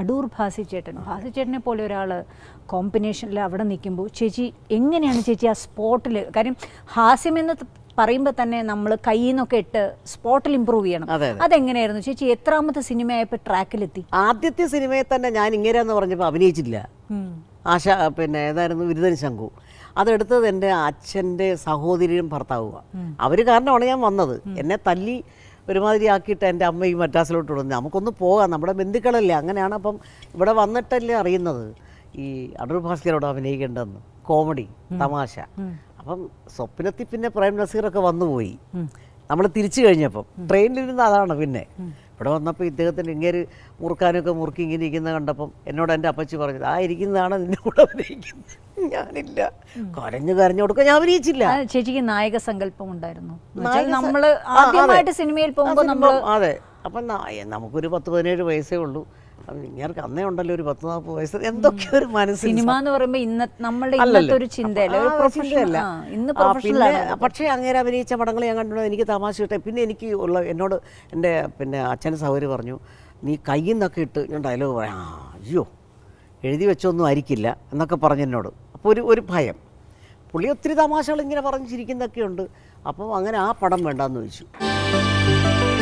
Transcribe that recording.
അടൂർ ഭാസി ചേട്ടനെ പോലെ ഒരാൾ കോമ്പിനേഷനിൽ അവിടെ നിൽക്കുമ്പോൾ ചേച്ചി എങ്ങനെയാണ് ചേച്ചി ആ സ്പോട്ടിൽ കാര്യം ഹാസ്യം എന്ന് പറയുമ്പോൾ തന്നെ നമ്മൾ കയ്യിൽ നിന്നൊക്കെ ഇട്ട് സ്പോട്ടിൽ ഇമ്പ്രൂവ് ചെയ്യണം അതെങ്ങനെയായിരുന്നു ചേച്ചി എത്രാമത്തെ സിനിമയായപ്പോൾ ട്രാക്കിലെത്തി ആദ്യത്തെ സിനിമയെ തന്നെ ഞാൻ ഇങ്ങനെയാന്ന് പറഞ്ഞപ്പോൾ അഭിനയിച്ചില്ല ആശ പിന്നെ ഏതായിരുന്നു വിരുദ്ധൻ ശങ്കു അതെടുത്തത് എൻ്റെ അച്ഛൻ്റെ സഹോദരിയും ഭർത്താവുക അവർ കാരണമാണ് ഞാൻ വന്നത് എന്നെ തല്ലി ഒരുമാതിരി ആക്കിയിട്ട് എൻ്റെ അമ്മയും മദ്രാസിലോട്ട് വിടുന്നത് നമുക്കൊന്ന് പോകാം നമ്മുടെ ബന്ധുക്കളല്ലേ അങ്ങനെയാണ് അപ്പം ഇവിടെ വന്നിട്ടല്ലേ അറിയുന്നത് ഈ അടൂർ ഭാസ്കരോട് അഭിനയിക്കേണ്ടതെന്ന് കോമഡി തമാശ അപ്പം സ്വപ്നത്തിൽ പിന്നെ പ്രേം നസീറൊക്കെ വന്നുപോയി നമ്മൾ തിരിച്ചു കഴിഞ്ഞപ്പം ട്രെയിനിലിരുന്ന് അതാണ് പിന്നെ ഇവിടെ വന്നപ്പോൾ ഇദ്ദേഹത്തിന് ഇങ്ങനെ മുറുക്കാനൊക്കെ മുറുക്കി ഇങ്ങനെ ഇരിക്കുന്ന കണ്ടപ്പം എന്നോട് എൻ്റെ അപ്പച്ചി പറഞ്ഞത് ആ ഇരിക്കുന്നതാണ് നിന്റെ കൂടെ അഭിനയിക്കുന്നത് ഞാനില്ല കരഞ്ഞു കരഞ്ഞു കൊടുക്കാൻ ഞാൻ അഭിനയിച്ചില്ല ചേച്ചിക്ക് നായക സങ്കല്പം ഉണ്ടായിരുന്നു നമ്മൾ ആദ്യമായിട്ട് സിനിമയിൽ പോകുമ്പോൾ നമ്മൾ അതെ അപ്പം നമുക്കൊരു പത്ത് പതിനേഴ് വയസ്സേ ഉള്ളൂ ഇങ്ങേർക്ക് അന്നേ ഉണ്ടല്ലോ ഒരു പത്ത് നാൽപ്പത് വയസ്സ് എന്തൊക്കെ ഒരു മനസ്സിൽ സിനിമ എന്ന് പറയുമ്പോൾ ഇന്ന് നമ്മുടെ ഇന്നത്തെ ഒരു ചിന്തയല്ല പക്ഷേ അങ്ങനെ അഭിനയിച്ച പടങ്ങൾ ഞാൻ കണ്ടിട്ടുണ്ട് എനിക്ക് തമാശ കിട്ടും പിന്നെ എനിക്ക് ഉള്ള എന്നോട് എൻ്റെ പിന്നെ അച്ഛൻ സൗകര്യ പറഞ്ഞു നീ കയ്യിൽ നിന്നൊക്കെ ഇട്ട് ഞാൻ ഡയലോഗ് പറയാം അയ്യോ എഴുതി വെച്ചൊന്നും ആയിരിക്കില്ല എന്നൊക്കെ പറഞ്ഞു എന്നോട് അപ്പോൾ ഒരു ഒരു ഭയം പുള്ളി ഒത്തിരി തമാശകൾ ഇങ്ങനെ പറഞ്ഞിരിക്കുന്നൊക്കെ ഉണ്ട് അപ്പോൾ അങ്ങനെ ആ പടം വേണ്ടാന്ന് ചോദിച്ചു